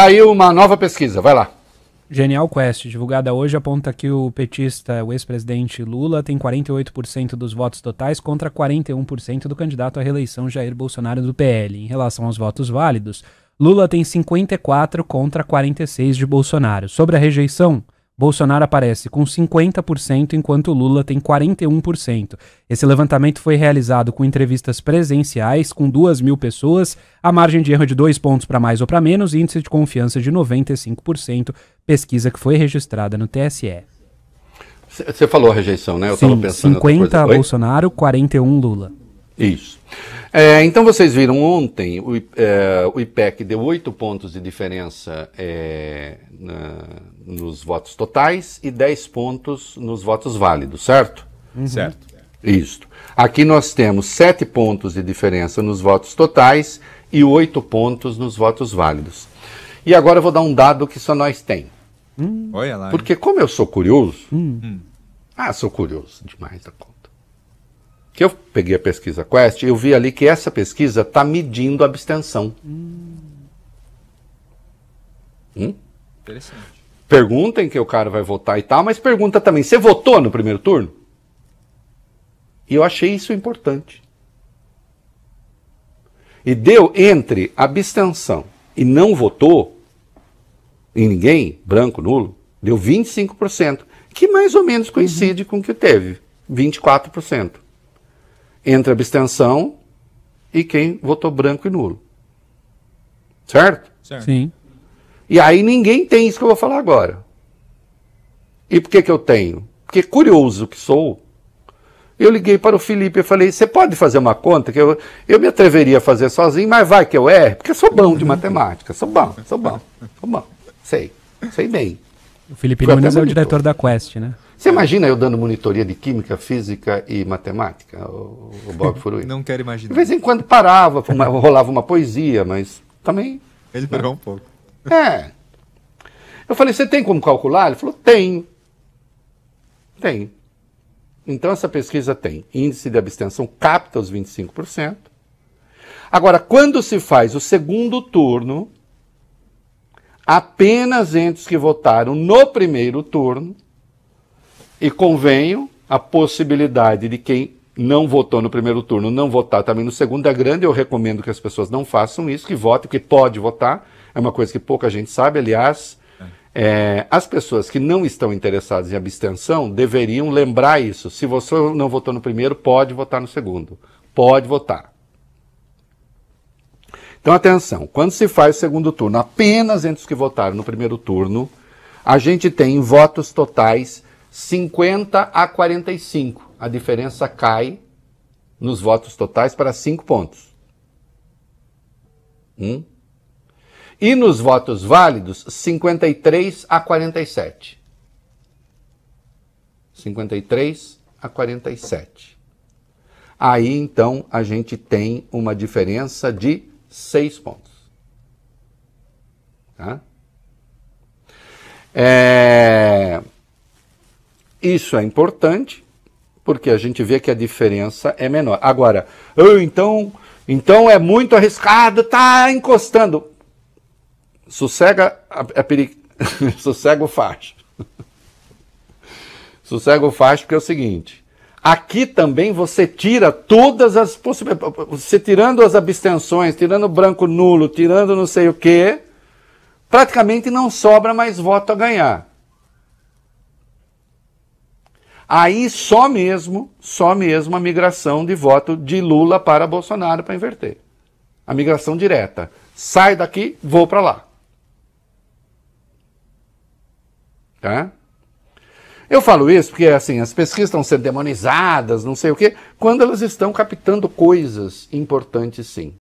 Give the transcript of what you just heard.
Saiu uma nova pesquisa, vai lá. Genial Quest, divulgada hoje, aponta que o petista, o ex-presidente Lula, tem 48% dos votos totais contra 41% do candidato à reeleição Jair Bolsonaro do PL. Em relação aos votos válidos, Lula tem 54 contra 46 de Bolsonaro. Sobre a rejeição, Bolsonaro aparece com 50%, enquanto Lula tem 41%. Esse levantamento foi realizado com entrevistas presenciais com 2 mil pessoas, a margem de erro de 2 pontos para mais ou para menos, índice de confiança de 95%, pesquisa que foi registrada no TSE. Você falou a rejeição, né? Eu estava pensando 50 Bolsonaro, 41 Lula. Isso. É, então vocês viram ontem o, é, o IPEC deu oito pontos de diferença é, na, nos votos totais e 10 pontos nos votos válidos, certo? Uhum. Certo. Isso. Aqui nós temos sete pontos de diferença nos votos totais e oito pontos nos votos válidos. E agora eu vou dar um dado que só nós tem. Hum. Olha lá. Porque como eu sou curioso, hum. ah, sou curioso demais da conta que eu peguei a pesquisa Quest, eu vi ali que essa pesquisa está medindo a abstenção. Hum. Hum? Interessante. que o cara vai votar e tal, mas pergunta também, você votou no primeiro turno? E eu achei isso importante. E deu entre abstenção e não votou em ninguém, branco, nulo, deu 25%, que mais ou menos coincide uhum. com o que teve, 24% entre abstenção e quem votou branco e nulo. Certo? certo? Sim. E aí ninguém tem isso que eu vou falar agora. E por que, que eu tenho? Porque curioso que sou, eu liguei para o Felipe e falei: você pode fazer uma conta que eu, eu me atreveria a fazer sozinho, mas vai que eu erre, porque eu sou bom de matemática, sou bom, sou bom, sou bom, sei, sei bem. O Felipe Nunes é o diretor da Quest, né? Você imagina eu dando monitoria de química, física e matemática, o, o Bob Furui? Não quero imaginar. De vez em quando parava, rolava uma poesia, mas também. Ele né? parou um pouco. É. Eu falei, você tem como calcular? Ele falou, tenho. Tenho. Então essa pesquisa tem índice de abstenção capta os 25%. Agora, quando se faz o segundo turno, apenas entre os que votaram no primeiro turno e convenho, a possibilidade de quem não votou no primeiro turno não votar também no segundo é grande. Eu recomendo que as pessoas não façam isso, que votem, que pode votar. É uma coisa que pouca gente sabe, aliás. É. é, as pessoas que não estão interessadas em abstenção deveriam lembrar isso. Se você não votou no primeiro, pode votar no segundo. Pode votar. Então, atenção: quando se faz segundo turno, apenas entre os que votaram no primeiro turno, a gente tem votos totais 50 a 45. A diferença cai nos votos totais para 5 pontos. Um. E nos votos válidos, 53 a 47. 53 a 47. Aí então a gente tem uma diferença de 6 pontos. Tá? É. Isso é importante, porque a gente vê que a diferença é menor. Agora, então, então é muito arriscado, tá encostando. Sossega a, a é peri... Sossega o facho. Sossega o facho, porque é o seguinte. Aqui também você tira todas as possibilidades. Você tirando as abstenções, tirando branco nulo, tirando não sei o quê, praticamente não sobra mais voto a ganhar. Aí só mesmo, só mesmo a migração de voto de Lula para Bolsonaro para inverter. A migração direta. Sai daqui, vou para lá. Tá? Eu falo isso porque assim, as pesquisas estão sendo demonizadas, não sei o quê, quando elas estão captando coisas importantes sim.